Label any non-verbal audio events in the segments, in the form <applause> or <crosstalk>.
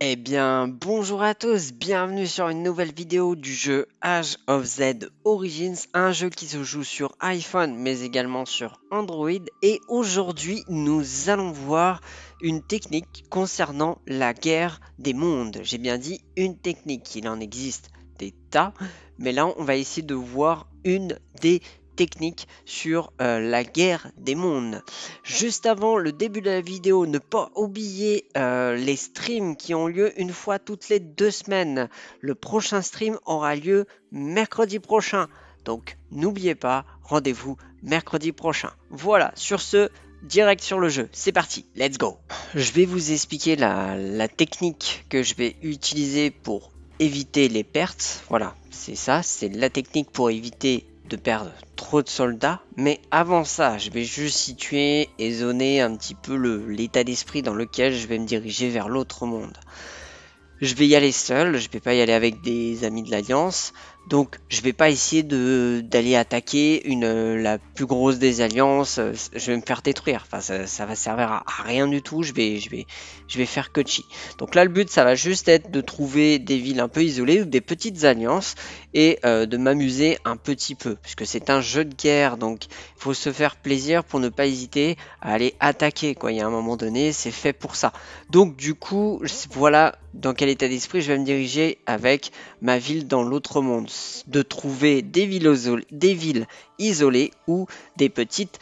Eh bien, bonjour à tous, bienvenue sur une nouvelle vidéo du jeu Age of Z Origins, un jeu qui se joue sur iPhone mais également sur Android et aujourd'hui nous allons voir une technique concernant la guerre des mondes. J'ai bien dit une technique, il en existe des tas, mais là on va essayer de voir une des technique sur euh, la guerre des mondes. Juste avant le début de la vidéo, ne pas oublier euh, les streams qui ont lieu une fois toutes les deux semaines. Le prochain stream aura lieu mercredi prochain. Donc n'oubliez pas, rendez-vous mercredi prochain. Voilà, sur ce, direct sur le jeu. C'est parti, let's go Je vais vous expliquer la, technique que je vais utiliser pour éviter les pertes. Voilà, c'est ça, c'est la technique pour éviter de perdre trop de soldats. Mais avant ça, je vais juste situer et zoner un petit peu l'état d'esprit dans lequel je vais me diriger vers l'autre monde. Je vais y aller seul, je vais pas y aller avec des amis de l'Alliance, donc je vais pas essayer d'aller attaquer une, la plus grosse des alliances, euh, je vais me faire détruire, enfin ça, ça va servir à, rien du tout, je vais, je, vais, je vais faire que Donc là le but ça va juste être de trouver des villes un peu isolées ou des petites alliances et euh, de m'amuser un petit peu, puisque c'est un jeu de guerre, donc il faut se faire plaisir pour ne pas hésiter à aller attaquer, quoi. Il y a un moment donné, c'est fait pour ça. Donc du coup, voilà dans quel état d'esprit je vais me diriger avec ma ville dans l'autre monde de trouver des villes, isolées ou des petites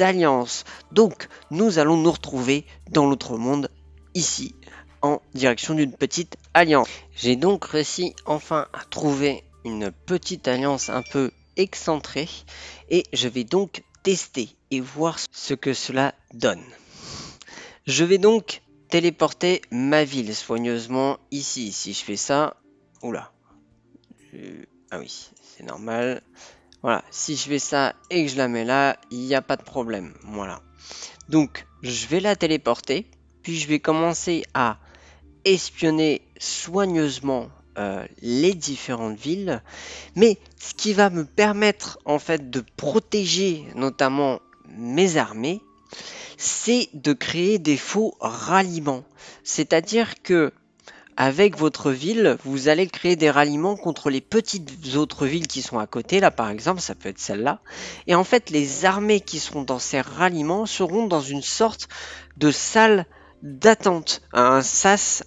alliances. Donc nous allons nous retrouver dans l'autre monde ici en direction d'une petite alliance. J'ai donc réussi enfin à trouver une petite alliance un peu excentrée et je vais donc tester et voir ce que cela donne. Je vais donc téléporter ma ville soigneusement ici. Si je fais ça, oula, ah oui, c'est normal. Voilà, si je fais ça et que je la mets là, il n'y a pas de problème. Voilà. Donc, je vais la téléporter, puis je vais commencer à espionner soigneusement euh, les différentes villes. Mais ce qui va me permettre en fait de protéger notamment mes armées, c'est de créer des faux ralliements. C'est-à-dire que avec votre ville, vous allez créer des ralliements contre les petites autres villes qui sont à côté, là par exemple, ça peut être celle-là. Et en fait, les armées qui seront dans ces ralliements seront dans une sorte de salle d'attente, un sas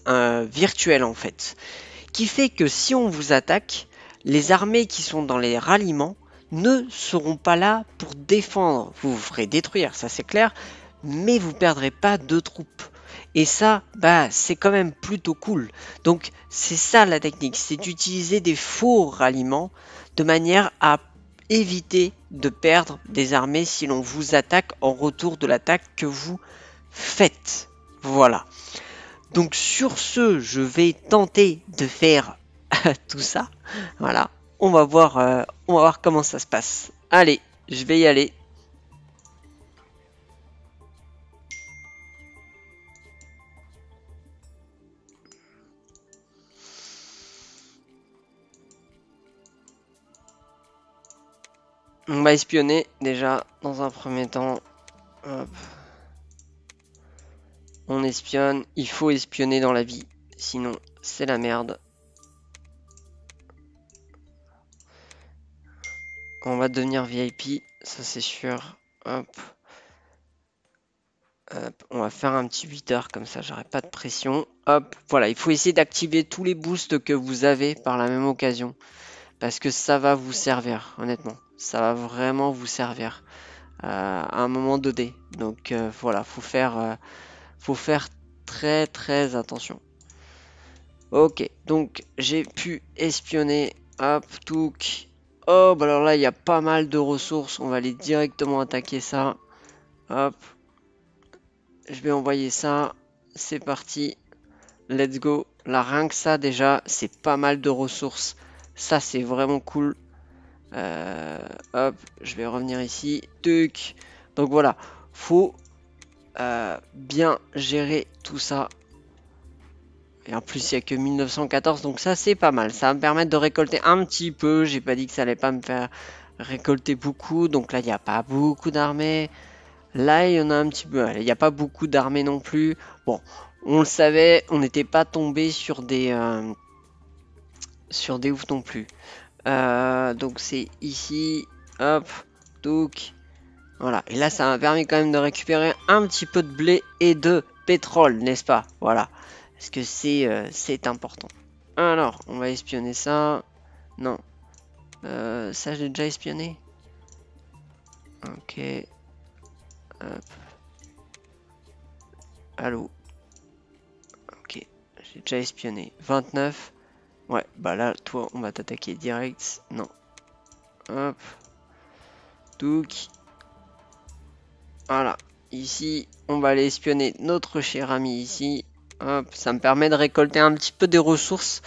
virtuel en fait, qui fait que si on vous attaque, les armées qui sont dans les ralliements ne seront pas là pour défendre. Vous vous ferez détruire, ça c'est clair, mais vous perdrez pas de troupes. Et ça, bah, c'est quand même plutôt cool. Donc c'est ça la technique, c'est d'utiliser des faux ralliements de manière à éviter de perdre des armées si l'on vous attaque en retour de l'attaque que vous faites. Voilà. Donc sur ce, je vais tenter de faire <laughs> tout ça. Voilà. On va voir, euh, on va voir comment ça se passe. Allez, je vais y aller. On va espionner déjà dans un premier temps. On espionne. Il faut espionner dans la vie. Sinon, c'est la merde. On va devenir VIP. Ça, c'est sûr. On va faire un petit 8 heures comme ça. J'aurai pas de pression. Hop. Voilà. Il faut essayer d'activer tous les boosts que vous avez par la même occasion. Parce que ça va vous servir, honnêtement ça va vraiment vous servir euh, à un moment donné. Donc euh, voilà, faut faire, euh, faut faire très très attention. Ok, donc j'ai pu espionner. Hop, touk. Oh, bah alors là, il y a pas mal de ressources. On va aller directement attaquer ça. Hop. Je vais envoyer ça. C'est parti. Let's go. Là, rien que ça, déjà, c'est pas mal de ressources. Ça, c'est vraiment cool. Euh, hop, je vais revenir ici. Donc voilà, faut euh, bien gérer tout ça. Et en plus, il n'y a que 1914, donc ça c'est pas mal. Ça va me permettre de récolter un petit peu. J'ai pas dit que ça allait pas me faire récolter beaucoup. Donc là, il n'y a pas beaucoup d'armées. Là, il y en a un petit peu. Il n'y a pas beaucoup d'armées non plus. Bon, on le savait, on n'était pas tombé sur des euh, sur des oufs non plus. Euh, donc c'est ici, hop, donc voilà. Et là, ça m'a permis quand même de récupérer un petit peu de blé et de pétrole, n'est-ce pas Voilà, parce que c'est euh, c'est important. Alors, on va espionner ça. Non, euh, ça j'ai déjà espionné. Ok. Hop. Allô. Ok, j'ai déjà espionné. 29. Ouais, bah là, toi, on va t'attaquer direct. Non. Hop. Donc. Voilà. Ici, on va aller espionner notre cher ami ici. Hop, ça me permet de récolter un petit peu des ressources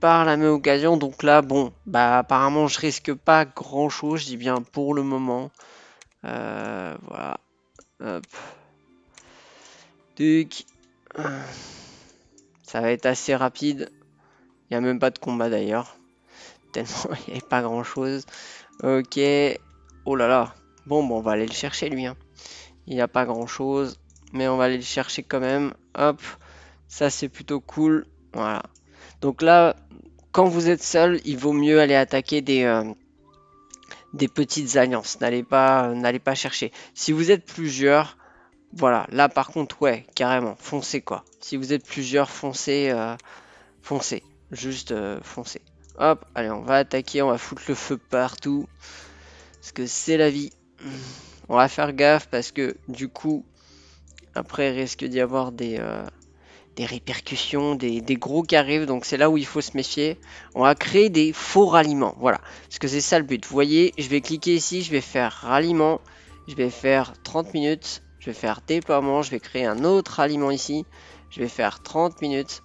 par la même occasion. Donc là, bon, bah apparemment, je risque pas grand chose, je dis bien pour le moment. Euh, voilà. Hop. Donc. Ça va être assez rapide. Il n'y a même pas de combat d'ailleurs. <laughs> Tellement il n'y a pas grand chose. Ok. Oh là là. Bon, bon, on va aller le chercher lui. Hein. Il n'y a pas grand chose. Mais on va aller le chercher quand même. Hop. Ça c'est plutôt cool. Voilà. Donc là, quand vous êtes seul, il vaut mieux aller attaquer des, euh, des petites alliances. N'allez pas, euh, pas chercher. Si vous êtes plusieurs, voilà. Là par contre, ouais, carrément, foncez quoi. Si vous êtes plusieurs, foncez, euh, foncez. Juste euh, foncer. Hop, allez, on va attaquer, on va foutre le feu partout. Parce que c'est la vie. On va faire gaffe parce que du coup, après, il risque d'y avoir des, euh, des répercussions, des, des, gros qui arrivent. Donc c'est là où il faut se méfier. On va créer des faux ralliements. Voilà, parce que c'est ça le but. Vous voyez, je vais cliquer ici, je vais faire ralliement. Je vais faire 30 minutes. Je vais faire déploiement. Je vais créer un autre ralliement ici. Je vais faire 30 minutes.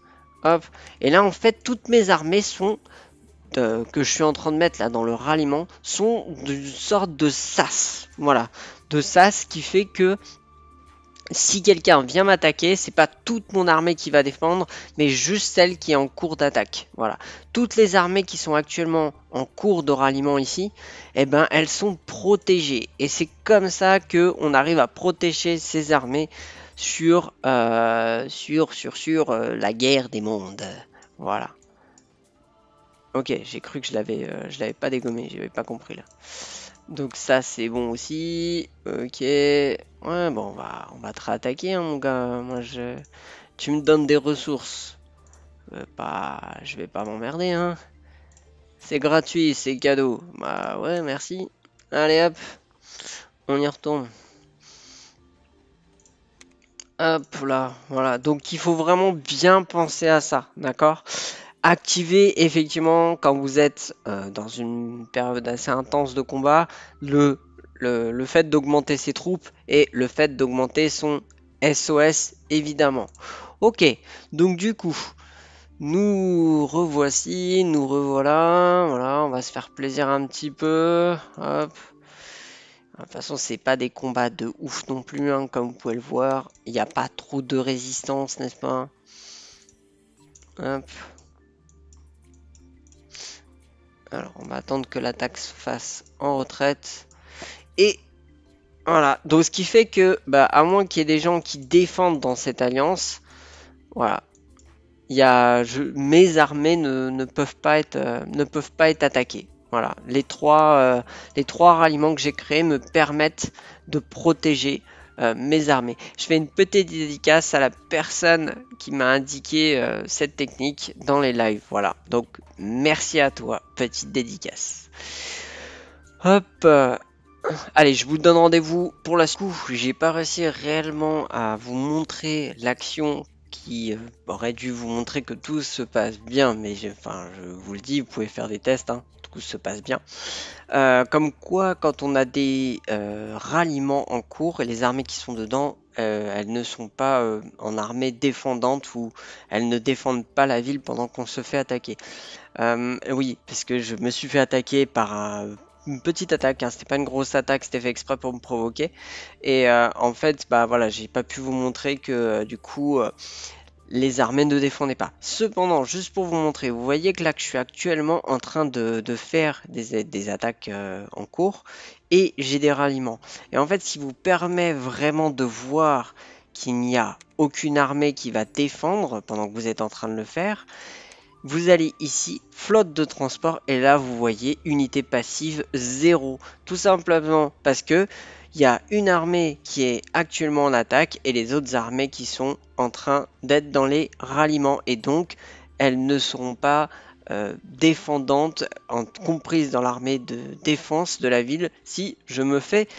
Et là, en fait, toutes mes armées sont euh, que je suis en train de mettre là dans le ralliement sont d'une sorte de sas. Voilà, de sas qui fait que si quelqu'un vient m'attaquer, c'est pas toute mon armée qui va défendre, mais juste celle qui est en cours d'attaque. Voilà. Toutes les armées qui sont actuellement en cours de ralliement ici, eh ben elles sont protégées. Et c'est comme ça que on arrive à protéger ces armées euh, sur, sur, sur, sur euh, la guerre des mondes. Voilà. Ok, j'ai cru que je l'avais euh, je l'avais pas dégommé, j'avais pas compris là. Donc ça c'est bon aussi. Ok. Ouais bon on va on va te réattaquer hein, mon gars. Moi je. Tu me donnes des ressources. pas. Je vais pas m'emmerder hein. C'est gratuit, c'est cadeau. Bah ouais, merci. Allez hop. On y retourne. Hop là, voilà. Donc il faut vraiment bien penser à ça, d'accord Activer, effectivement quand vous êtes euh, dans une période assez intense de combat le, le, le fait d'augmenter ses troupes et le fait d'augmenter son SOS évidemment. Ok, donc du coup, nous revoici, nous revoilà, voilà, on va se faire plaisir un petit peu, hop, de toute façon, c'est pas des combats de ouf non plus, hein, comme vous pouvez le voir. Il n'y a pas trop de résistance, n'est-ce pas Alors, on va attendre que l'attaque se fasse en retraite. Et voilà. Donc, ce qui fait que, bah, à moins qu'il y ait des gens qui défendent dans cette alliance, voilà. mes armées ne, peuvent pas être, euh, ne peuvent pas être attaquées. Voilà, les trois, euh, les trois ralliements que j'ai créés me permettent de protéger euh, mes armées. Je fais une petite dédicace à la personne qui m'a indiqué euh, cette technique dans les lives. Voilà, donc merci à toi, petite dédicace. Hop, Allez, je vous donne rendez-vous pour la scoop. J'ai pas réussi réellement à vous montrer l'action qui euh, aurait dû vous montrer que tout se passe bien, mais enfin, je vous le dis, vous pouvez faire des tests, hein. tout se passe bien. Euh, comme quoi, quand on a des euh, ralliements en cours, et les armées qui sont dedans, elles ne sont pas en armée défendante ou elles ne défendent pas la ville pendant qu'on se fait attaquer. oui, parce que je me suis fait attaquer par, petite attaque, hein. c'était pas une grosse attaque, c'était fait exprès pour me provoquer. Et euh, en fait, bah voilà, j'ai pas pu vous montrer que euh, du coup euh, les armées ne défendaient pas. Cependant, juste pour vous montrer, vous voyez que là que je suis actuellement en train de, faire des, des attaques en cours et j'ai des ralliements. Et en fait, si vous permet vraiment de voir qu'il n'y a aucune armée qui va défendre pendant que vous êtes en train de le faire, vous allez ici, flotte de transport, et là vous voyez unité passive 0. Tout simplement parce que il y a une armée qui est actuellement en attaque et les autres armées qui sont en train d'être dans les ralliements. Et donc elles ne seront pas euh, défendantes, en, comprises dans l'armée de défense de la ville, si je me fais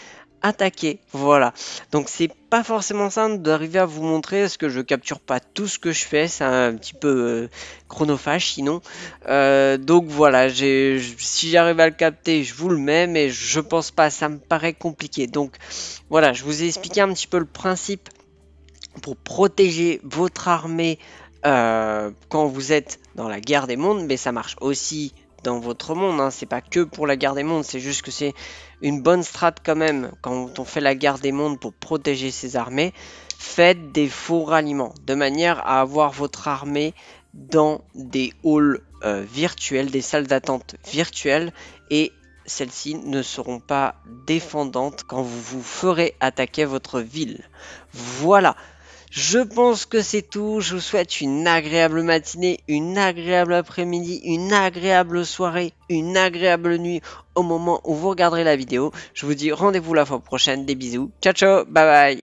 attaquer. Voilà. Donc c'est pas forcément simple d'arriver à vous montrer parce que je capture pas tout ce que je fais, c'est un petit peu euh, chronophage sinon. Euh, donc voilà, si j'arrive à le capter, je vous le mets, mais je pense pas, ça me paraît compliqué. Donc voilà, je vous ai expliqué un petit peu le principe pour protéger votre armée euh, quand vous êtes dans la guerre des mondes, mais ça marche aussi dans votre monde. Hein. C'est pas que pour la guerre des mondes, c'est juste que c'est une bonne strat quand même. Quand on fait la guerre des mondes pour protéger ses armées, faites des faux ralliements de manière à avoir votre armée dans des halls euh, virtuels, des salles d'attente virtuelles et celles-ci ne seront pas défendantes quand vous vous ferez attaquer votre ville. Voilà, je pense que c'est tout. Je vous souhaite une agréable matinée, une agréable après-midi, une agréable soirée, une agréable nuit au moment où vous regarderez la vidéo. Je vous dis rendez-vous la fois prochaine. Des bisous. Ciao ciao. Bye bye.